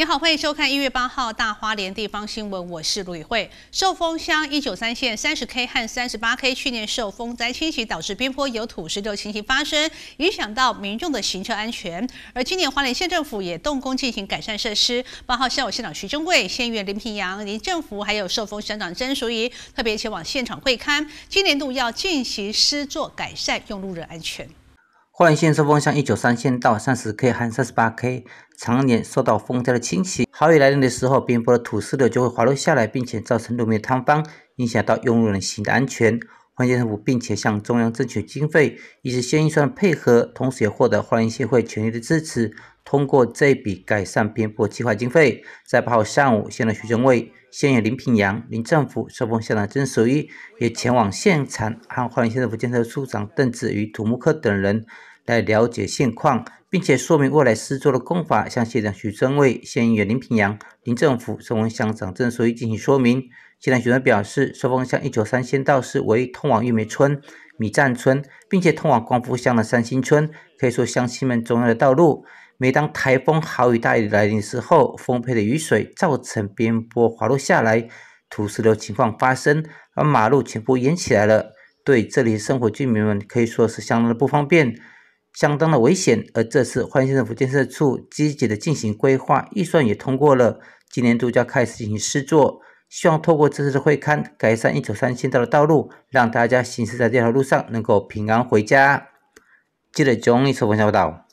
你好，欢迎收看一月八号大花莲地方新闻，我是卢宇慧。受丰箱一九三线三十 K 和三十八 K 去年受风灾侵袭，导致边坡有土石流情形发生，影响到民众的行车安全。而今年花莲县政府也动工进行改善设施。八号下午县长徐正贵、县议员林平阳、林政府还有受丰乡长曾淑仪，特别前往现场会勘，今年度要进行施作改善，用路人安全。换线受风向一九三线到三十 K 含三十八 K，常年受到风灾的侵袭。暴雨来临的时候，边坡的土石流就会滑落下来，并且造成路面塌方，影响到用路人行的安全。届政府，并且向中央争取经费，一及县预算的配合，同时也获得欢迎协会全力的支持。通过这笔改善边坡计划经费，在八号上午，县的徐正位、县尹林平阳、林政府、社风现场曾守一也前往现场，和欢迎县政府建设处长邓子瑜、土木科等人。来了解现况，并且说明未来施作的工法。向县长许春县乡长林平阳、林政府、孙文长郑书随进行说明。县长许春表示，双峰乡一九三县道是为通往玉梅村、米站村，并且通往光复乡的三星村，可以说乡亲们重要的道路。每当台风、豪雨、大雨来临时候，丰沛的雨水造成边坡滑落下来，土石流情况发生，而马路全部淹起来了，对这里生活居民们可以说是相当的不方便。相当的危险，而这次换新县政府建设处积极的进行规划，预算也通过了，今年度将开始进行试做，希望透过这次的会刊，改善一九三县道的道路，让大家行驶在这条路上能够平安回家。记者中一超，福建报道。